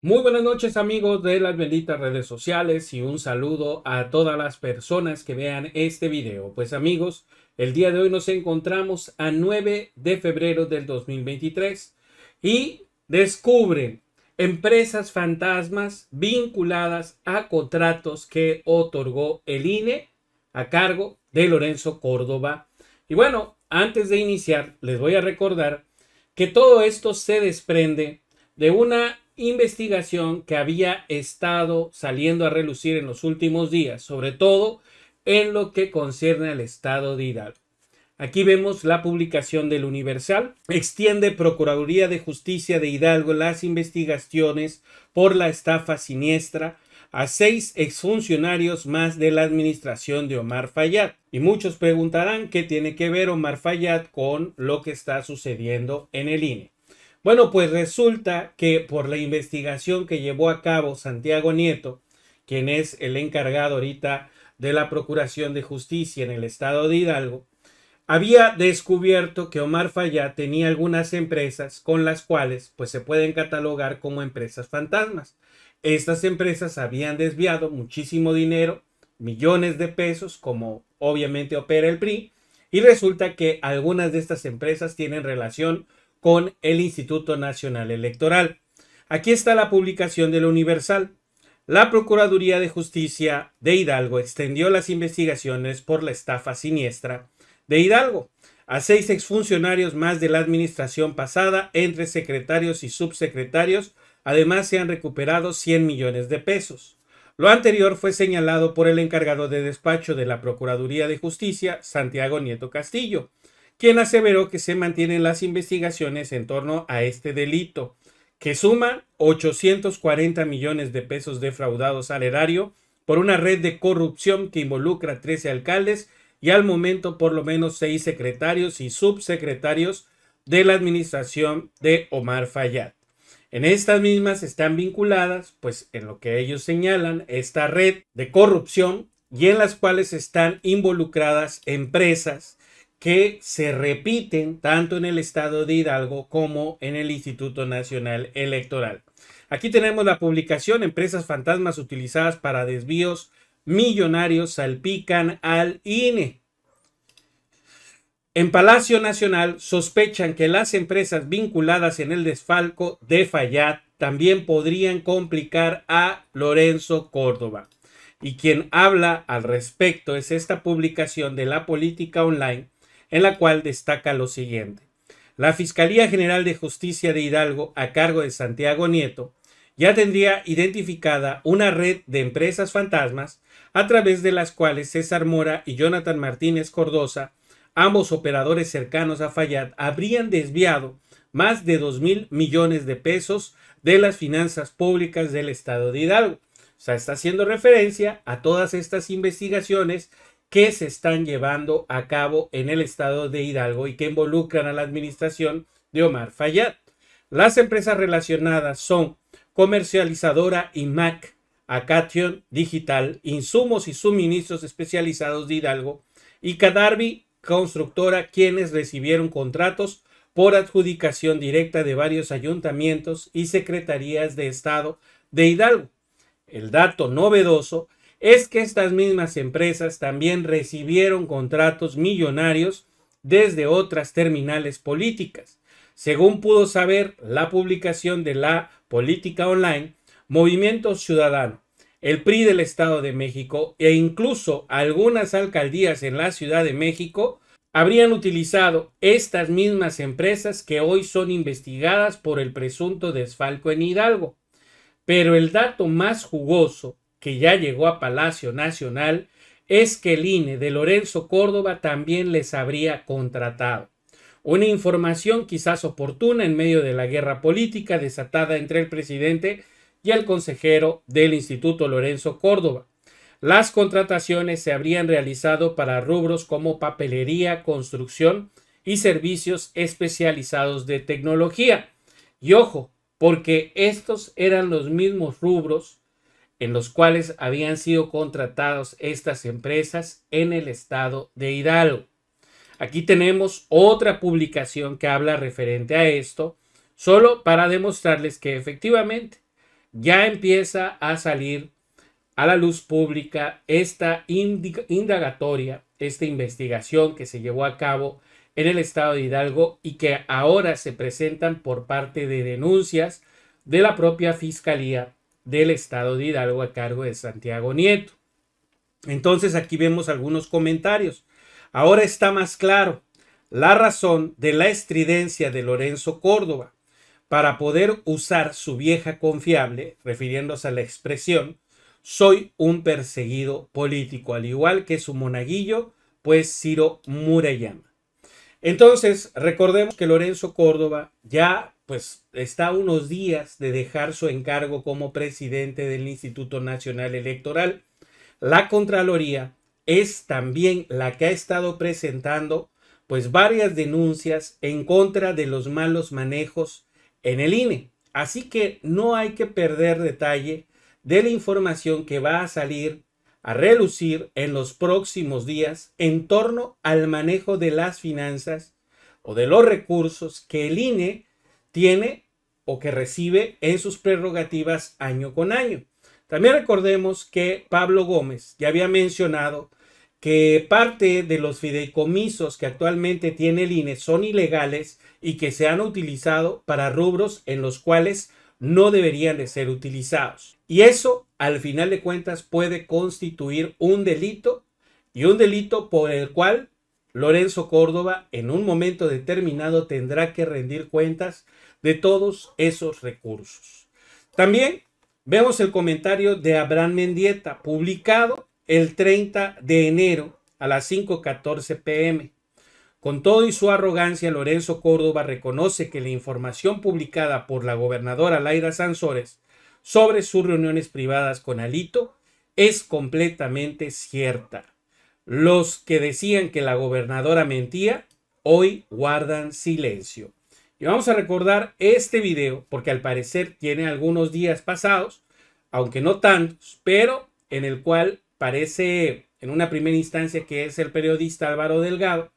Muy buenas noches amigos de las benditas redes sociales y un saludo a todas las personas que vean este video. Pues amigos, el día de hoy nos encontramos a 9 de febrero del 2023 y descubren empresas fantasmas vinculadas a contratos que otorgó el INE a cargo de Lorenzo Córdoba. Y bueno, antes de iniciar, les voy a recordar que todo esto se desprende de una investigación que había estado saliendo a relucir en los últimos días, sobre todo en lo que concierne al estado de Hidalgo. Aquí vemos la publicación del Universal. Extiende Procuraduría de Justicia de Hidalgo las investigaciones por la estafa siniestra a seis exfuncionarios más de la administración de Omar Fayad. Y muchos preguntarán qué tiene que ver Omar Fayad con lo que está sucediendo en el INE. Bueno, pues resulta que por la investigación que llevó a cabo Santiago Nieto, quien es el encargado ahorita de la Procuración de Justicia en el estado de Hidalgo, había descubierto que Omar Falla tenía algunas empresas con las cuales pues se pueden catalogar como empresas fantasmas. Estas empresas habían desviado muchísimo dinero, millones de pesos, como obviamente opera el PRI, y resulta que algunas de estas empresas tienen relación con el Instituto Nacional Electoral. Aquí está la publicación de lo Universal. La Procuraduría de Justicia de Hidalgo extendió las investigaciones por la estafa siniestra de Hidalgo a seis exfuncionarios más de la administración pasada, entre secretarios y subsecretarios. Además, se han recuperado 100 millones de pesos. Lo anterior fue señalado por el encargado de despacho de la Procuraduría de Justicia, Santiago Nieto Castillo, quien aseveró que se mantienen las investigaciones en torno a este delito, que suma 840 millones de pesos defraudados al erario por una red de corrupción que involucra 13 alcaldes y al momento por lo menos 6 secretarios y subsecretarios de la administración de Omar Fayad. En estas mismas están vinculadas, pues en lo que ellos señalan, esta red de corrupción y en las cuales están involucradas empresas que se repiten tanto en el estado de Hidalgo como en el Instituto Nacional Electoral. Aquí tenemos la publicación, empresas fantasmas utilizadas para desvíos millonarios salpican al INE. En Palacio Nacional sospechan que las empresas vinculadas en el desfalco de Fayad también podrían complicar a Lorenzo Córdoba. Y quien habla al respecto es esta publicación de la política online en la cual destaca lo siguiente. La Fiscalía General de Justicia de Hidalgo, a cargo de Santiago Nieto, ya tendría identificada una red de empresas fantasmas a través de las cuales César Mora y Jonathan Martínez Cordosa, ambos operadores cercanos a Fayad, habrían desviado más de 2 mil millones de pesos de las finanzas públicas del Estado de Hidalgo. O sea, está haciendo referencia a todas estas investigaciones que se están llevando a cabo en el estado de Hidalgo y que involucran a la administración de Omar Fayad. Las empresas relacionadas son comercializadora IMAC, Acation Digital, Insumos y Suministros Especializados de Hidalgo y cadarvi Constructora, quienes recibieron contratos por adjudicación directa de varios ayuntamientos y secretarías de Estado de Hidalgo. El dato novedoso es que estas mismas empresas también recibieron contratos millonarios desde otras terminales políticas. Según pudo saber la publicación de la política online, Movimiento Ciudadano, el PRI del Estado de México e incluso algunas alcaldías en la Ciudad de México habrían utilizado estas mismas empresas que hoy son investigadas por el presunto desfalco en Hidalgo. Pero el dato más jugoso que ya llegó a Palacio Nacional es que el INE de Lorenzo Córdoba también les habría contratado. Una información quizás oportuna en medio de la guerra política desatada entre el presidente y el consejero del Instituto Lorenzo Córdoba. Las contrataciones se habrían realizado para rubros como papelería, construcción y servicios especializados de tecnología. Y ojo, porque estos eran los mismos rubros en los cuales habían sido contratados estas empresas en el estado de Hidalgo. Aquí tenemos otra publicación que habla referente a esto, solo para demostrarles que efectivamente ya empieza a salir a la luz pública esta indagatoria, esta investigación que se llevó a cabo en el estado de Hidalgo y que ahora se presentan por parte de denuncias de la propia Fiscalía del Estado de Hidalgo a cargo de Santiago Nieto. Entonces aquí vemos algunos comentarios. Ahora está más claro la razón de la estridencia de Lorenzo Córdoba para poder usar su vieja confiable, refiriéndose a la expresión, soy un perseguido político, al igual que su monaguillo, pues Ciro Murayama. Entonces, recordemos que Lorenzo Córdoba ya pues está a unos días de dejar su encargo como presidente del Instituto Nacional Electoral. La Contraloría es también la que ha estado presentando pues varias denuncias en contra de los malos manejos en el INE. Así que no hay que perder detalle de la información que va a salir a relucir en los próximos días en torno al manejo de las finanzas o de los recursos que el INE tiene o que recibe en sus prerrogativas año con año. También recordemos que Pablo Gómez ya había mencionado que parte de los fideicomisos que actualmente tiene el INE son ilegales y que se han utilizado para rubros en los cuales no deberían de ser utilizados. Y eso, al final de cuentas, puede constituir un delito y un delito por el cual Lorenzo Córdoba en un momento determinado tendrá que rendir cuentas de todos esos recursos. También vemos el comentario de Abraham Mendieta, publicado el 30 de enero a las 5.14 pm. Con todo y su arrogancia, Lorenzo Córdoba reconoce que la información publicada por la gobernadora Laira Sansores sobre sus reuniones privadas con Alito es completamente cierta. Los que decían que la gobernadora mentía hoy guardan silencio. Y vamos a recordar este video porque al parecer tiene algunos días pasados, aunque no tantos, pero en el cual parece en una primera instancia que es el periodista Álvaro Delgado,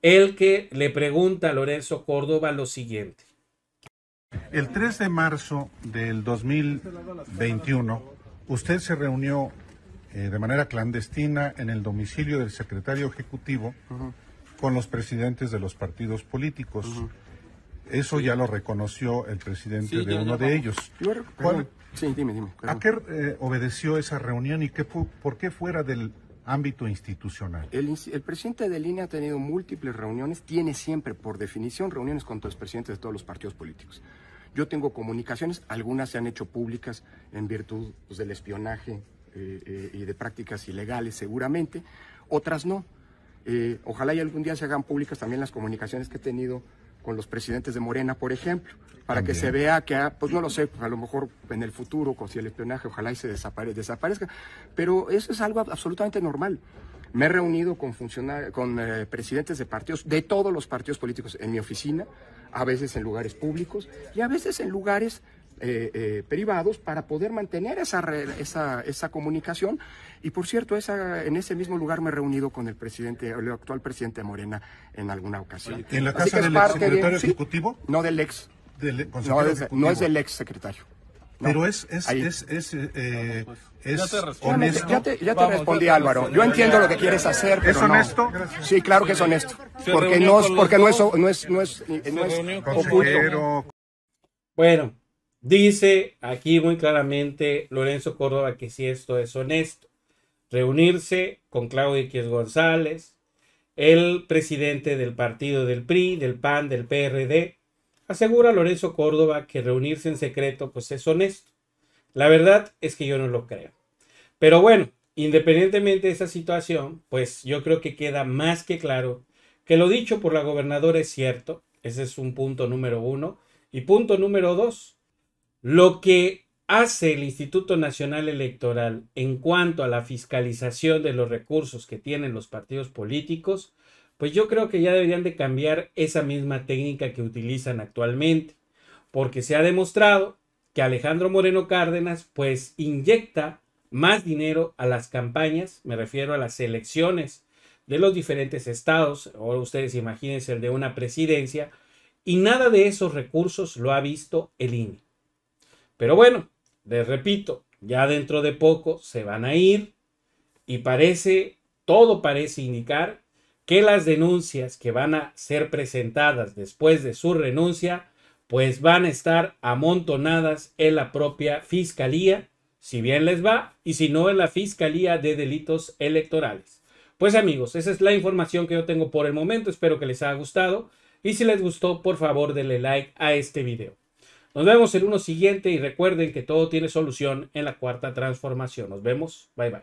el que le pregunta a Lorenzo Córdoba lo siguiente. El 3 de marzo del 2021, usted se reunió eh, de manera clandestina en el domicilio del secretario ejecutivo con los presidentes de los partidos políticos. Eso ya lo reconoció el presidente de uno de ellos. sí, dime, ¿A qué eh, obedeció esa reunión y qué por qué fuera del ámbito institucional? El, presidente de línea ha tenido múltiples reuniones, tiene siempre, por definición, reuniones con todos los presidentes de todos los partidos políticos. Yo tengo comunicaciones, algunas se han hecho públicas en virtud pues, del espionaje eh, eh, y de prácticas ilegales seguramente, otras no. ojalá y algún día se hagan públicas también las comunicaciones que he tenido con los presidentes de Morena, por ejemplo, para que se vea que, ah, pues no lo sé, a lo mejor en el futuro, con si el espionaje, ojalá y se desapare desaparezca, pero eso es algo absolutamente normal. Me he reunido con con eh, presidentes de partidos, de todos los partidos políticos en mi oficina, a veces en lugares públicos y a veces en lugares eh, eh, privados para poder mantener esa, esa, esa, comunicación. Y por cierto, esa, en ese mismo lugar me he reunido con el presidente, el actual presidente Morena, en alguna ocasión. ¿En la casa del secretario ejecutivo? No del ex. no, es, del ex secretario. pero es, es, es, es, ya te Ya te, respondí, Álvaro. Yo entiendo lo que quieres hacer, pero ¿Es honesto? No. Sí, claro que es honesto. Porque no es, porque no es, no es, no Bueno, Dice aquí muy claramente Lorenzo Córdoba que si esto es honesto, reunirse con Claudio X. González, el presidente del partido del PRI, del PAN, del PRD, asegura Lorenzo Córdoba que reunirse en secreto pues es honesto. La verdad es que yo no lo creo. Pero bueno, independientemente de esa situación, pues yo creo que queda más que claro que lo dicho por la gobernadora es cierto. Ese es un punto número uno. Y punto número dos, lo que hace el Instituto Nacional Electoral en cuanto a la fiscalización de los recursos que tienen los partidos políticos, pues yo creo que ya deberían de cambiar esa misma técnica que utilizan actualmente, porque se ha demostrado que Alejandro Moreno Cárdenas pues inyecta más dinero a las campañas, me refiero a las elecciones de los diferentes estados, ahora ustedes imagínense el de una presidencia, y nada de esos recursos lo ha visto el INE. Pero bueno, les repito, ya dentro de poco se van a ir y parece, todo parece indicar que las denuncias que van a ser presentadas después de su renuncia, pues van a estar amontonadas en la propia fiscalía, si bien les va, y si no en la fiscalía de delitos electorales. Pues amigos, esa es la información que yo tengo por el momento, espero que les haya gustado y si les gustó, por favor denle like a este video. Nos vemos en uno siguiente y recuerden que todo tiene solución en la cuarta transformación. Nos vemos. Bye bye.